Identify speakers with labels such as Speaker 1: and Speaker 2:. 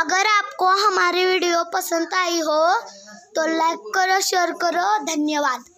Speaker 1: अगर आपको हमारी वीडियो पसंद आई हो तो लाइक
Speaker 2: करो शेयर करो धन्यवाद